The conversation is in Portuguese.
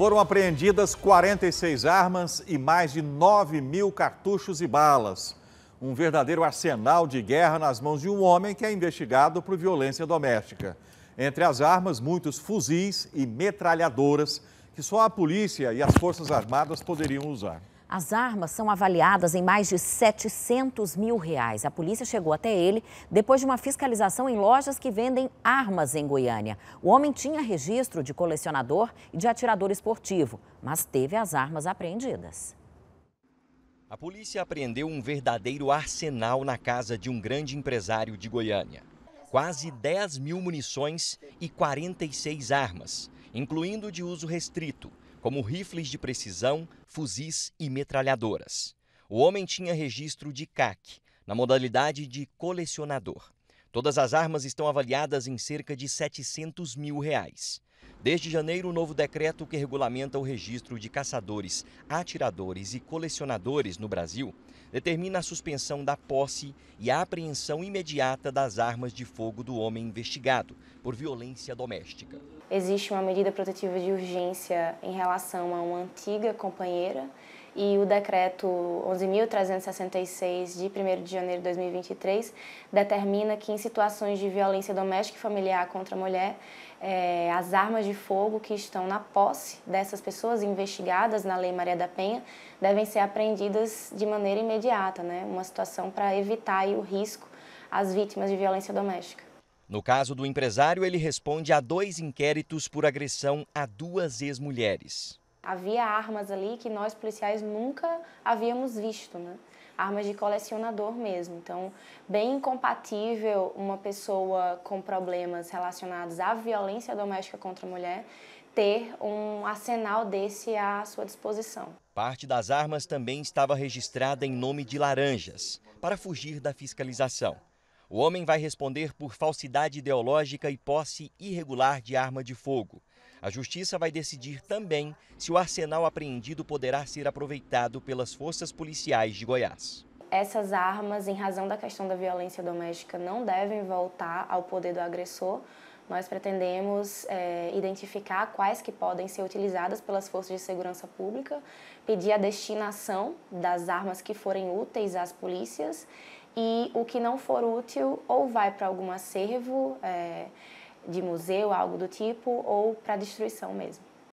Foram apreendidas 46 armas e mais de 9 mil cartuchos e balas. Um verdadeiro arsenal de guerra nas mãos de um homem que é investigado por violência doméstica. Entre as armas, muitos fuzis e metralhadoras que só a polícia e as Forças Armadas poderiam usar. As armas são avaliadas em mais de 700 mil reais. A polícia chegou até ele depois de uma fiscalização em lojas que vendem armas em Goiânia. O homem tinha registro de colecionador e de atirador esportivo, mas teve as armas apreendidas. A polícia apreendeu um verdadeiro arsenal na casa de um grande empresário de Goiânia. Quase 10 mil munições e 46 armas, incluindo de uso restrito, como rifles de precisão, fuzis e metralhadoras. O homem tinha registro de CAC, na modalidade de colecionador. Todas as armas estão avaliadas em cerca de 700 mil reais. Desde janeiro, o um novo decreto que regulamenta o registro de caçadores, atiradores e colecionadores no Brasil determina a suspensão da posse e a apreensão imediata das armas de fogo do homem investigado por violência doméstica. Existe uma medida protetiva de urgência em relação a uma antiga companheira e o decreto 11.366 de 1 de janeiro de 2023 determina que em situações de violência doméstica e familiar contra a mulher, é, as armas de fogo que estão na posse dessas pessoas investigadas na Lei Maria da Penha devem ser apreendidas de maneira imediata, né? Uma situação para evitar o risco às vítimas de violência doméstica. No caso do empresário, ele responde a dois inquéritos por agressão a duas ex-mulheres. Havia armas ali que nós policiais nunca havíamos visto, né? Armas de colecionador mesmo. Então, bem incompatível uma pessoa com problemas relacionados à violência doméstica contra a mulher ter um arsenal desse à sua disposição. Parte das armas também estava registrada em nome de laranjas, para fugir da fiscalização. O homem vai responder por falsidade ideológica e posse irregular de arma de fogo. A justiça vai decidir também se o arsenal apreendido poderá ser aproveitado pelas forças policiais de Goiás. Essas armas, em razão da questão da violência doméstica, não devem voltar ao poder do agressor. Nós pretendemos é, identificar quais que podem ser utilizadas pelas forças de segurança pública, pedir a destinação das armas que forem úteis às polícias e o que não for útil ou vai para algum acervo é, de museu, algo do tipo, ou para destruição mesmo.